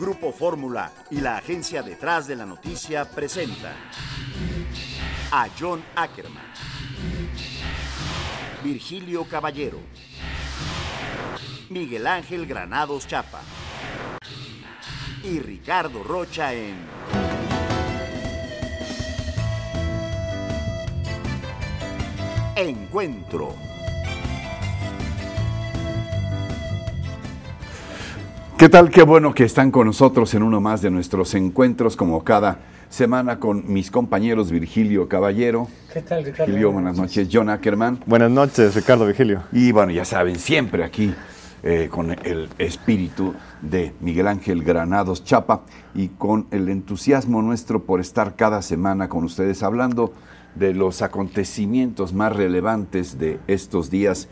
Grupo Fórmula y la agencia Detrás de la Noticia presenta a John Ackerman, Virgilio Caballero, Miguel Ángel Granados Chapa y Ricardo Rocha en Encuentro. ¿Qué tal? Qué bueno que están con nosotros en uno más de nuestros encuentros, como cada semana, con mis compañeros Virgilio Caballero. ¿Qué tal, Ricardo? Virgilio, buenas noches. John Ackerman. Buenas noches, Ricardo Virgilio. Y bueno, ya saben, siempre aquí eh, con el espíritu de Miguel Ángel Granados Chapa y con el entusiasmo nuestro por estar cada semana con ustedes hablando de los acontecimientos más relevantes de estos días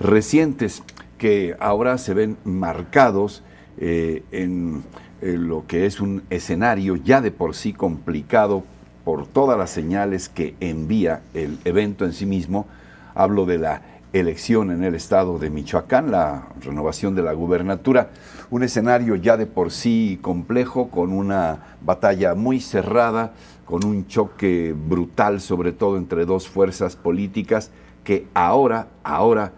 recientes que ahora se ven marcados eh, en eh, lo que es un escenario ya de por sí complicado por todas las señales que envía el evento en sí mismo. Hablo de la elección en el estado de Michoacán, la renovación de la gubernatura, un escenario ya de por sí complejo, con una batalla muy cerrada, con un choque brutal sobre todo entre dos fuerzas políticas que ahora, ahora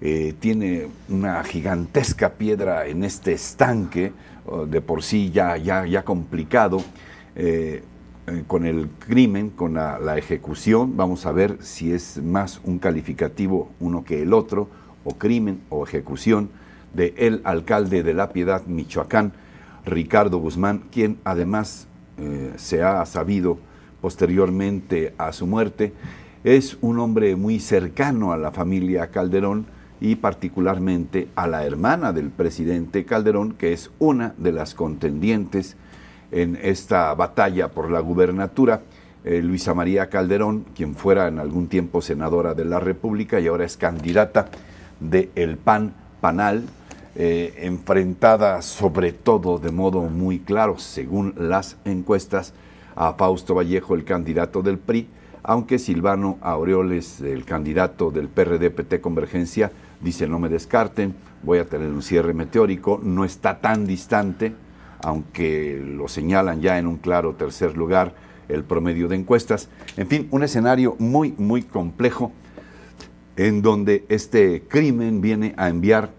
eh, tiene una gigantesca piedra en este estanque, de por sí ya, ya, ya complicado, eh, eh, con el crimen, con la, ejecución, vamos a ver si es más un calificativo uno que el otro, o crimen o ejecución, de el alcalde de La Piedad, Michoacán, Ricardo Guzmán, quien además se ha sabido posteriormente a su muerte, es un hombre muy cercano a la familia Calderón, y particularmente a la hermana del presidente Calderón, que es una de las contendientes en esta batalla por la gubernatura, eh, Luisa María Calderón, quien fuera en algún tiempo senadora de la República y ahora es candidata del PAN Panal, eh, enfrentada sobre todo de modo muy claro, según las encuestas, a Fausto Vallejo, el candidato del PRI, aunque Silvano Aureoles, el candidato del PRD PT Convergencia, dice no me descarten, voy a tener un cierre meteórico, no está tan distante, aunque lo señalan ya en un claro tercer lugar el promedio de encuestas. En fin, un escenario muy, muy complejo en donde este crimen viene a enviar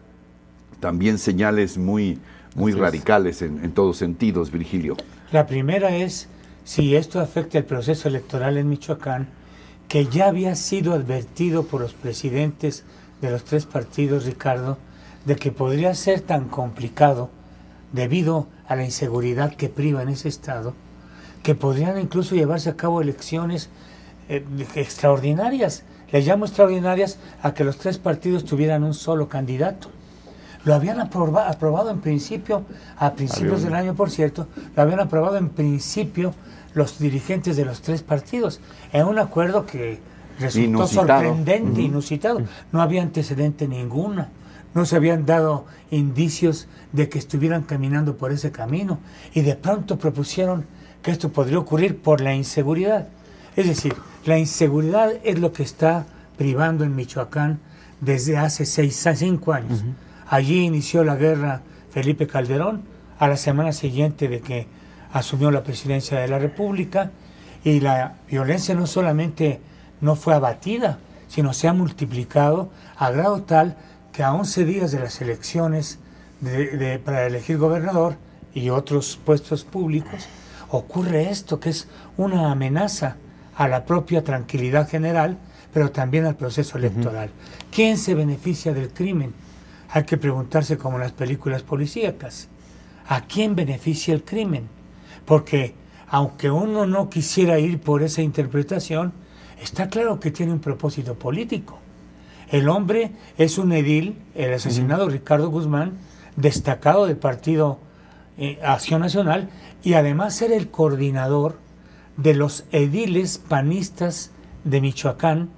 también señales muy, muy radicales en, en todos sentidos, Virgilio. La primera es si esto afecta el proceso electoral en Michoacán, que ya había sido advertido por los presidentes de los tres partidos, Ricardo, de que podría ser tan complicado debido a la inseguridad que priva en ese estado, que podrían incluso llevarse a cabo elecciones eh, extraordinarias. Le llamo extraordinarias a que los tres partidos tuvieran un solo candidato. Lo habían aprobado en principio, a principios del año, por cierto, lo habían aprobado en principio los dirigentes de los tres partidos, en un acuerdo que resultó sorprendente, inusitado. No había antecedente ninguno. No se habían dado indicios de que estuvieran caminando por ese camino. Y de pronto propusieron que esto podría ocurrir por la inseguridad. Es decir, la inseguridad es lo que está privando en Michoacán desde hace seis a cinco años. Allí inició la guerra Felipe Calderón a la semana siguiente de que asumió la presidencia de la República y la violencia no solamente no fue abatida, sino se ha multiplicado a grado tal que a 11 días de las elecciones para elegir gobernador y otros puestos públicos, ocurre esto, que es una amenaza a la propia tranquilidad general, pero también al proceso electoral. ¿Quién se beneficia del crimen? Hay que preguntarse como en las películas policíacas. ¿A quién beneficia el crimen? Porque aunque uno no quisiera ir por esa interpretación, Está claro que tiene un propósito político. El hombre es un edil, el asesinado Ricardo Guzmán, destacado del Partido eh, Acción Nacional, y además era el coordinador de los ediles panistas de Michoacán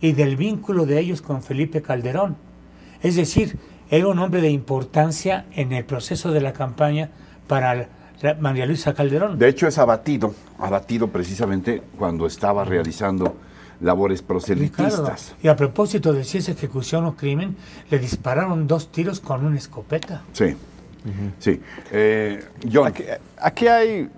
y del vínculo de ellos con Felipe Calderón. Es decir, era un hombre de importancia en el proceso de la campaña para María Luisa Calderón. De hecho, es abatido, abatido precisamente cuando estaba realizando labores proselitistas. y a propósito de si es ejecución o crimen, le dispararon dos tiros con una escopeta. Sí, sí. Eh, aquí, hay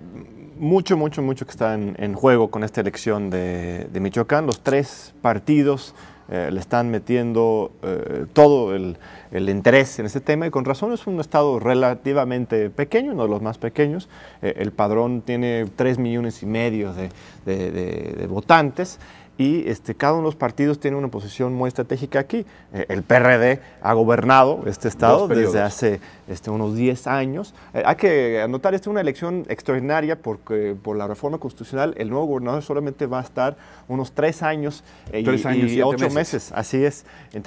mucho, mucho, mucho que está en, juego con esta elección de, Michoacán. Los tres partidos eh, le están metiendo eh, todo el, interés en este tema y con razón es un estado relativamente pequeño, uno de los más pequeños. el padrón tiene tres millones y medio de, de votantes y este, cada uno de los partidos tiene una posición muy estratégica aquí. Eh, el PRD ha gobernado este estado desde hace este, unos 10 años. Eh, hay que anotar, esta es una elección extraordinaria porque por la reforma constitucional el nuevo gobernador solamente va a estar unos 3 eh, años, y, años y 8 meses. así es.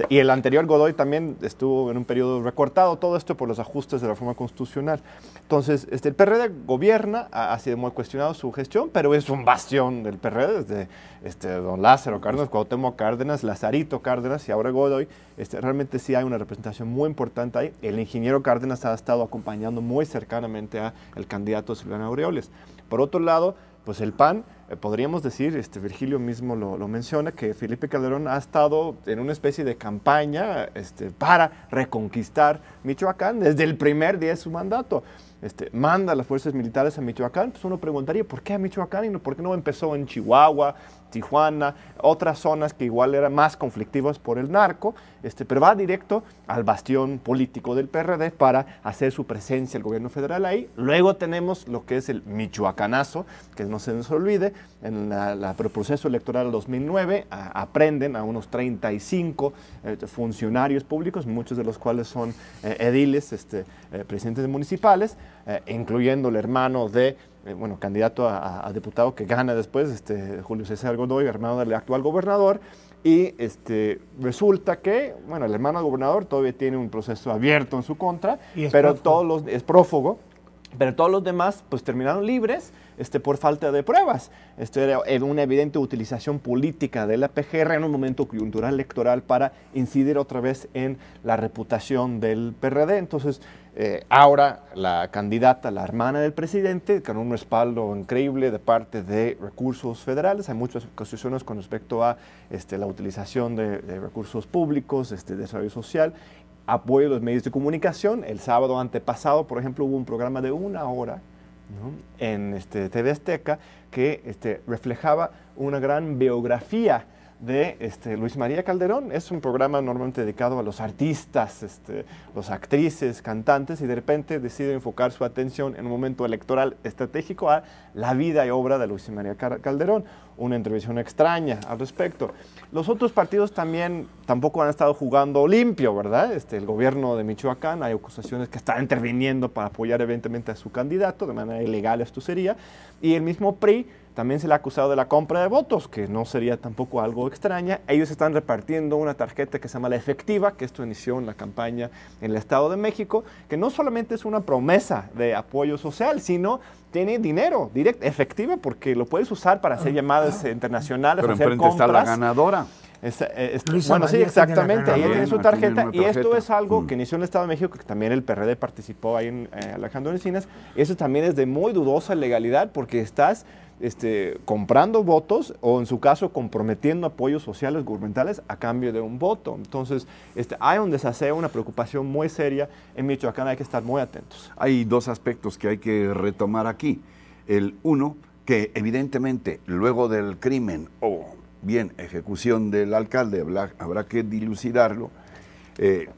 Y el anterior Godoy también estuvo en un periodo recortado, todo esto por los ajustes de la reforma constitucional. Entonces, este, el PRD gobierna, ha, sido muy cuestionado su gestión, pero es un bastión del PRD desde este, Lázaro Cárdenas, Cuauhtémoc Cárdenas, Lazarito Cárdenas y ahora Godoy, este, realmente sí hay una representación muy importante ahí. El ingeniero Cárdenas ha estado acompañando muy cercanamente al candidato Silvano Aureoles. Por otro lado, pues el PAN, eh, podríamos decir, este Virgilio mismo lo, menciona, que Felipe Calderón ha estado en una especie de campaña este, para reconquistar Michoacán desde el primer día de su mandato. Este, manda las fuerzas militares a Michoacán, pues uno preguntaría, ¿por qué a Michoacán y no, por qué no empezó en Chihuahua, Tijuana, otras zonas que igual eran más conflictivas por el narco, este, pero va directo al bastión político del PRD para hacer su presencia el gobierno federal ahí. Luego tenemos lo que es el michoacanazo, que no se nos olvide, en el proceso electoral 2009 aprenden a unos 35 eh, funcionarios públicos, muchos de los cuales son eh, ediles, este, eh, presidentes municipales, incluyendo el hermano de eh, bueno, candidato a, diputado que gana después, este, Julio César Godoy, hermano del actual gobernador, y este, resulta que, bueno, el hermano del gobernador todavía tiene un proceso abierto en su contra, pero todos los, es prófugo, pero todos los demás pues terminaron libres este, por falta de pruebas. Esto era eh, una evidente utilización política de la PGR en un momento coyuntural electoral para incidir otra vez en la reputación del PRD. Entonces, eh, ahora la candidata, la hermana del presidente, con un respaldo increíble de parte de recursos federales. Hay muchas acusaciones con respecto a este, la utilización de, recursos públicos, este, desarrollo social apoyo de los medios de comunicación. El sábado antepasado, por ejemplo, hubo un programa de una hora en este, TV Azteca que este, reflejaba una gran biografía de este, Luis María Calderón. Es un programa normalmente dedicado a los artistas, este, los actrices, cantantes, y de repente decide enfocar su atención en un momento electoral estratégico a la vida y obra de Luis María Calderón. Una intervención extraña al respecto. Los otros partidos también tampoco han estado jugando limpio, ¿verdad? Este, el gobierno de Michoacán, hay acusaciones que están interviniendo para apoyar evidentemente a su candidato, de manera ilegal esto sería, y el mismo PRI también se le ha acusado de la compra de votos, que no sería tampoco algo extraña. Ellos están repartiendo una tarjeta que se llama la efectiva, que esto inició en la campaña en el Estado de México, que no solamente es una promesa de apoyo social, sino tiene dinero directo, efectiva, porque lo puedes usar para hacer ah. llamadas internacionales, Pero hacer enfrente está la ganadora. bueno, sí, exactamente. ahí tiene su ah, tarjeta. Y esto es algo mm. que inició en el Estado de México, que también el PRD participó ahí en eh, Alejandro Encinas. Eso también es de muy dudosa legalidad porque estás este, comprando votos o en su caso comprometiendo apoyos sociales gubernamentales a cambio de un voto. Entonces, hay un desaseo, una preocupación muy seria en Michoacán, hay que estar muy atentos. Hay dos aspectos que hay que retomar aquí. El uno, que evidentemente luego del crimen o bien ejecución del alcalde, habrá, que dilucidarlo. Eh,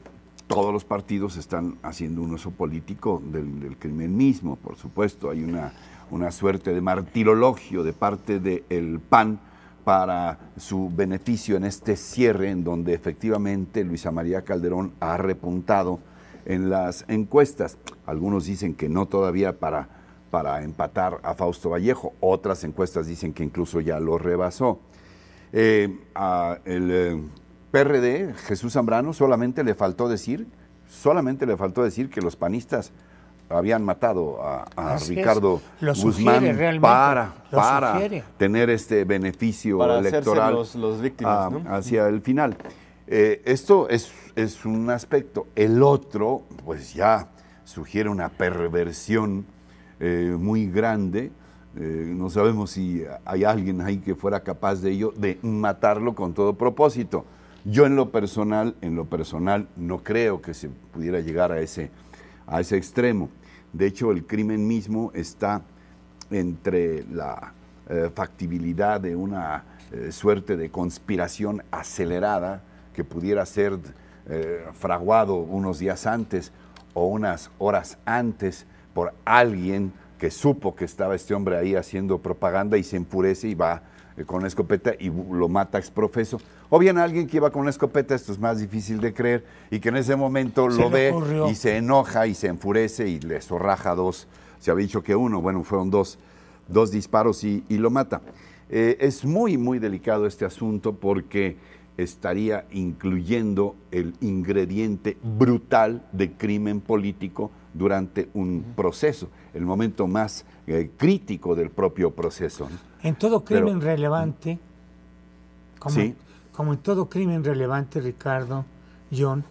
todos los partidos están haciendo un uso político del, crimen mismo, por supuesto. Hay una, una suerte de martirologio de parte del PAN para su beneficio en este cierre, en donde efectivamente Luisa María Calderón ha repuntado en las encuestas. Algunos dicen que no todavía para, para empatar a Fausto Vallejo, otras encuestas dicen que incluso ya lo rebasó. Eh, el, eh, PRD, Jesús Zambrano, solamente le faltó decir, solamente le faltó decir que los panistas habían matado a, Ricardo Guzmán para, para tener este beneficio para electoral los, víctimas, hacia el final. Eh, esto es, un aspecto. El otro, pues ya sugiere una perversión eh, muy grande. Eh, no sabemos si hay alguien ahí que fuera capaz de ello, de matarlo con todo propósito. Yo en lo personal, en lo personal, no creo que se pudiera llegar a ese, a ese extremo. De hecho, el crimen mismo está entre la eh, factibilidad de una eh, suerte de conspiración acelerada que pudiera ser eh, fraguado unos días antes o unas horas antes por alguien que supo que estaba este hombre ahí haciendo propaganda y se empurece y va eh, con una escopeta y lo mata exprofeso. O bien alguien que iba con una escopeta, esto es más difícil de creer, y que en ese momento lo ve y se enoja y se enfurece y le zorraja dos. Se había dicho que uno, bueno, fueron dos, disparos y, lo mata. Eh, es muy, muy delicado este asunto porque estaría incluyendo el ingrediente brutal de crimen político durante un proceso, el momento más eh, crítico del propio proceso. En todo crimen relevante, como, en todo crimen relevante, Ricardo, John,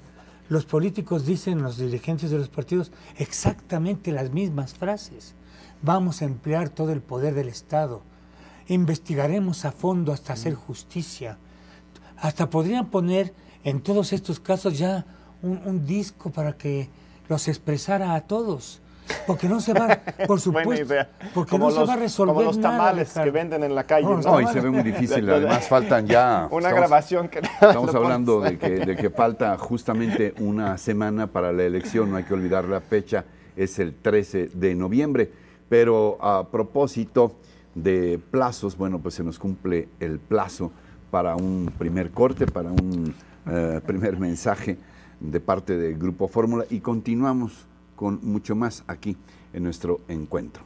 los políticos dicen, los dirigentes de los partidos, exactamente las mismas frases. Vamos a emplear todo el poder del Estado. Investigaremos a fondo hasta mm. hacer justicia. Hasta podrían poner en todos estos casos ya un disco para que los expresara a todos. Porque no se va, por supuesto, porque como no los, se va a resolver Como los tamales que venden en la calle. No, y se ve muy difícil, además faltan ya... Una grabación que... Estamos hablando de que, falta justamente una semana para la elección, no hay que olvidar la fecha, es el 13 de noviembre. Pero a propósito de plazos, bueno, pues se nos cumple el plazo para un primer corte, para un eh, primer mensaje de parte del Grupo Fórmula y continuamos con mucho más aquí en nuestro encuentro.